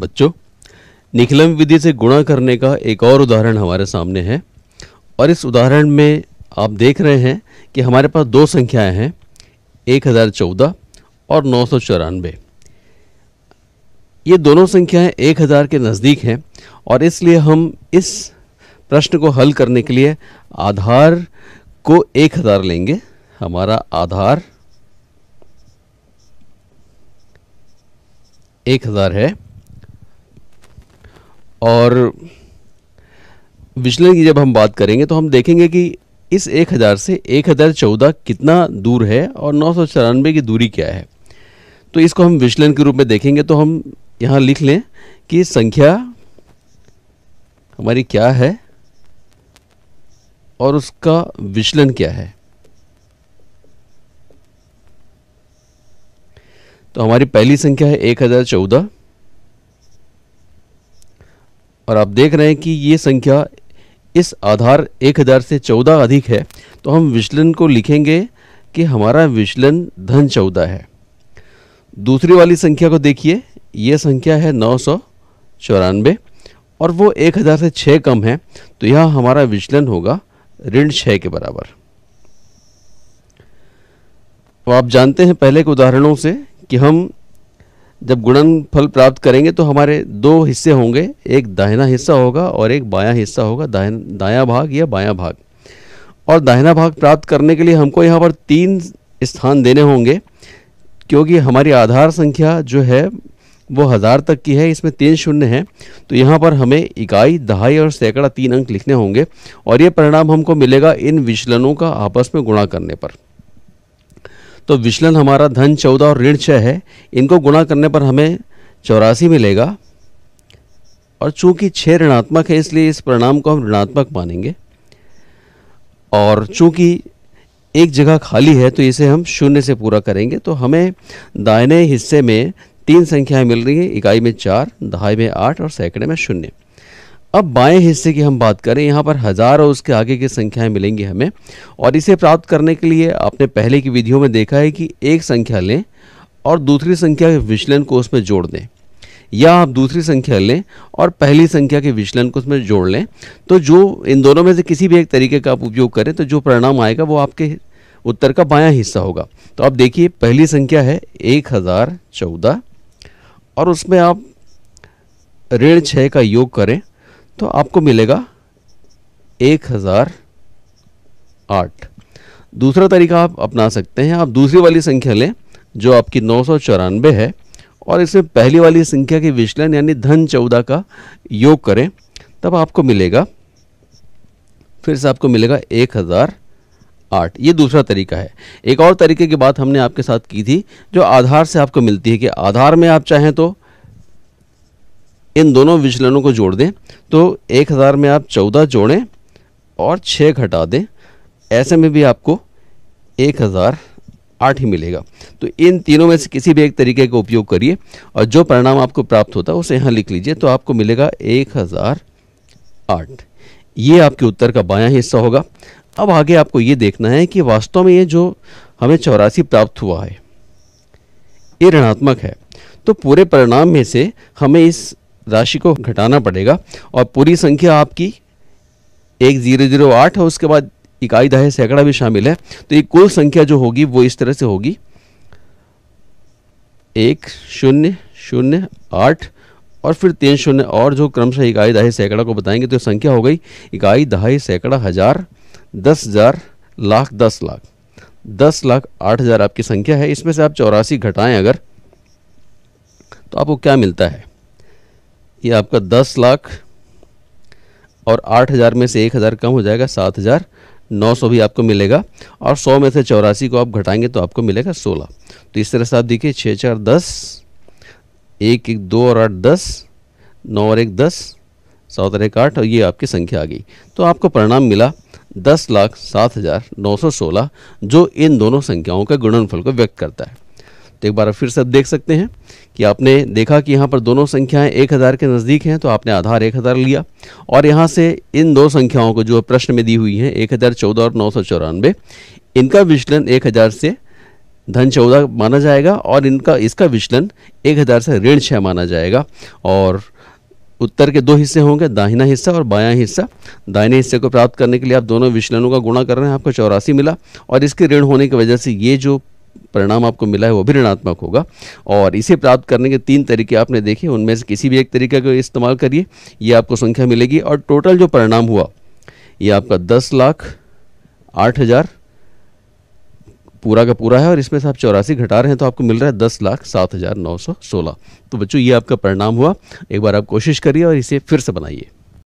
बच्चों निखिलम विधि से गुणा करने का एक और उदाहरण हमारे सामने है और इस उदाहरण में आप देख रहे हैं कि हमारे पास दो संख्याएं हैं एक हज़ार चौदह और नौ सौ चौरानवे ये दोनों संख्याएं एक हज़ार के नज़दीक हैं और इसलिए हम इस प्रश्न को हल करने के लिए आधार को एक हज़ार लेंगे हमारा आधार एक हज़ार है और विचलन की जब हम बात करेंगे तो हम देखेंगे कि इस 1000 से 1014 कितना दूर है और नौ की दूरी क्या है तो इसको हम विचलन के रूप में देखेंगे तो हम यहाँ लिख लें कि संख्या हमारी क्या है और उसका विचलन क्या है तो हमारी पहली संख्या है 1014 और आप देख रहे हैं कि ये संख्या इस आधार 1000 से 14 अधिक है तो हम विचलन को लिखेंगे कि हमारा विचलन धन 14 है दूसरी वाली संख्या को देखिए ये संख्या है नौ सौ और वो एक हज़ार से 6 कम है तो यह हमारा विचलन होगा ऋण 6 के बराबर तो आप जानते हैं पहले के उदाहरणों से कि हम जब गुणन फल प्राप्त करेंगे तो हमारे दो हिस्से होंगे एक दाहिना हिस्सा होगा और एक बायां हिस्सा होगा दाया, दाया भाग या बायां भाग और दाहिना भाग प्राप्त करने के लिए हमको यहाँ पर तीन स्थान देने होंगे क्योंकि हमारी आधार संख्या जो है वो हज़ार तक की है इसमें तीन शून्य है तो यहाँ पर हमें इकाई दहाई और सैकड़ा तीन अंक लिखने होंगे और ये परिणाम हमको मिलेगा इन विचलनों का आपस में गुणा करने पर तो विचलन हमारा धन चौदह और ऋण छः है इनको गुणा करने पर हमें चौरासी मिलेगा और चूंकि छः ऋणात्मक है इसलिए इस परिणाम को हम ऋणात्मक मानेंगे और चूंकि एक जगह खाली है तो इसे हम शून्य से पूरा करेंगे तो हमें दाहिने हिस्से में तीन संख्याएं मिल रही हैं इकाई में चार दहाई में आठ और सैकड़े में शून्य अब बाएं हिस्से की हम बात करें यहाँ पर हजार और उसके आगे की संख्याएं मिलेंगी हमें और इसे प्राप्त करने के लिए आपने पहले की विधियों में देखा है कि एक संख्या लें और दूसरी संख्या के विचलन को उसमें जोड़ दें या आप दूसरी संख्या लें और पहली संख्या के विचलन को उसमें जोड़ लें तो जो इन दोनों में से किसी भी एक तरीके का आप उपयोग करें तो जो परिणाम आएगा वो आपके उत्तर का बायां हिस्सा होगा तो आप देखिए पहली संख्या है एक हज़ार चौदह और उसमें आप ऋण छः का योग करें तो आपको मिलेगा एक हज़ार आठ दूसरा तरीका आप अपना सकते हैं आप दूसरी वाली संख्या लें जो आपकी नौ सौ चौरानवे है और इसमें पहली वाली संख्या के विचलन यानी धन चौदह का योग करें तब आपको मिलेगा फिर से आपको मिलेगा एक हज़ार आठ ये दूसरा तरीका है एक और तरीके की बात हमने आपके साथ की थी जो आधार से आपको मिलती है कि आधार में आप चाहें तो इन दोनों विचलनों को जोड़ दें तो एक हज़ार में आप चौदह जोड़ें और छः घटा दें ऐसे में भी आपको एक हज़ार आठ ही मिलेगा तो इन तीनों में से किसी भी एक तरीके का उपयोग करिए और जो परिणाम आपको प्राप्त होता है उसे यहाँ लिख लीजिए तो आपको मिलेगा एक हज़ार आठ ये आपके उत्तर का बायां हिस्सा होगा अब आगे आपको ये देखना है कि वास्तव में ये जो हमें चौरासी प्राप्त हुआ है ये ऋणात्मक है तो पूरे परिणाम में से हमें इस राशि को घटाना पड़ेगा और पूरी संख्या आपकी एक जीरो जीरो आठ है उसके बाद इकाई दहे सैकड़ा भी शामिल है तो ये कुल संख्या जो होगी वो इस तरह से होगी एक शून्य शून्य आठ और फिर तीन शून्य और जो क्रमशः इकाई दहाई सैकड़ा को बताएंगे तो संख्या हो गई इकाई दहाई सैकड़ा हज़ार दस हज़ार लाख दस लाख दस लाख आठ हज़ार आपकी संख्या है इसमें से आप चौरासी घटाएं अगर तो आपको क्या मिलता है ये आपका दस लाख और आठ हज़ार में से एक हज़ार कम हो जाएगा सात हज़ार नौ सौ भी आपको मिलेगा और सौ में से चौरासी को आप घटाएंगे तो आपको मिलेगा सोलह तो इस तरह से आप देखिए छः चार दस एक एक दो और आठ दस नौ और एक दस सात और एक आठ और ये आपकी संख्या आ गई तो आपको परिणाम मिला दस लाख सात हज़ार नौ सौ सोलह जो इन दोनों संख्याओं का गुणनफल को व्यक्त करता है तो एक बार फिर से देख सकते हैं कि आपने देखा कि यहाँ पर दोनों संख्याएं एक हज़ार के नज़दीक हैं तो आपने आधार एक हज़ार लिया और यहाँ से इन दो संख्याओं को जो प्रश्न में दी हुई हैं एक हज़ार चौदह और नौ सौ चौरानवे इनका विचलन एक हज़ार से धन चौदह माना जाएगा और इनका इसका विचलन एक हज़ार से ऋण छः माना जाएगा और उत्तर के दो हिस्से होंगे दाहिना हिस्सा और बायां हिस्सा दाहिने हिस्से को प्राप्त करने के लिए आप दोनों विचलनों का गुणा कर रहे हैं आपको चौरासी मिला और इसके ऋण होने की वजह से ये जो परिणाम आपको मिला है वो भी ऋणात्मक होगा और इसे प्राप्त करने के तीन तरीके आपने देखे उनमें से किसी भी एक तरीके का इस्तेमाल करिए ये आपको संख्या मिलेगी और टोटल जो परिणाम हुआ ये आपका दस लाख आठ हज़ार पूरा का पूरा है और इसमें से आप चौरासी घटा रहे हैं तो आपको मिल रहा है दस लाख सात हज़ार नौ सौ सोलह तो बच्चों ये आपका परिणाम हुआ एक बार आप कोशिश करिए और इसे फिर से बनाइए